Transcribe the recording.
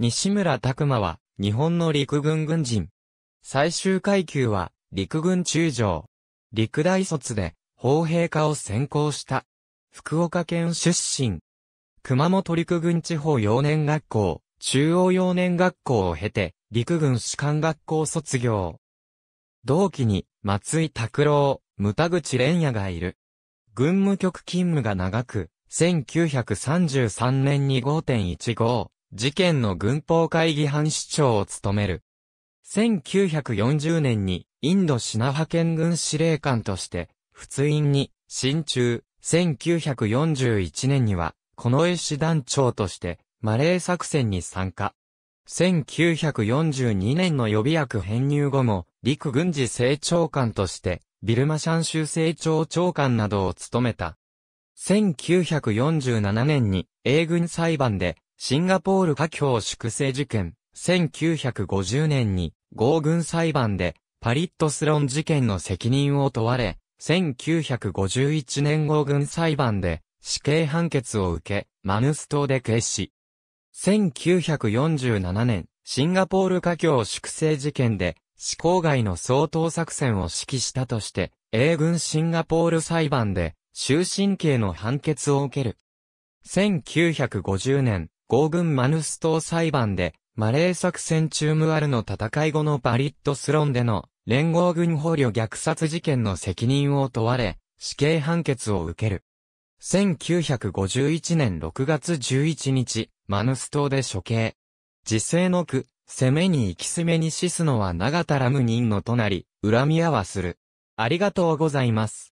西村拓馬は、日本の陸軍軍人。最終階級は、陸軍中将。陸大卒で、砲兵科を専攻した。福岡県出身。熊本陸軍地方幼年学校、中央幼年学校を経て、陸軍士官学校卒業。同期に、松井拓郎、牟田口蓮也がいる。軍務局勤務が長く、1933年に5.15、事件の軍法会議班主長を務める。1940年にインドシナ派遣軍司令官として、仏印に、進駐、1941年には、この絵師団長として、マレー作戦に参加。1942年の予備役編入後も、陸軍事政長官として、ビルマシャン州政調長官などを務めた。1947年に、英軍裁判で、シンガポール華僑粛清事件、1950年に合軍裁判でパリットスロン事件の責任を問われ、1951年合軍裁判で死刑判決を受け、マヌス島で決死。1947年、シンガポール華僑粛清事件で、思考外の掃討作戦を指揮したとして、英軍シンガポール裁判で、終身刑の判決を受ける。1950年、合軍マヌス島裁判で、マレー作戦中ムアルの戦い後のバリットスロンでの連合軍捕虜虐殺事件の責任を問われ、死刑判決を受ける。1951年6月11日、マヌス島で処刑。自世の句、攻めに行き攻めに死すのは長たら無人のとなり、恨み合わする。ありがとうございます。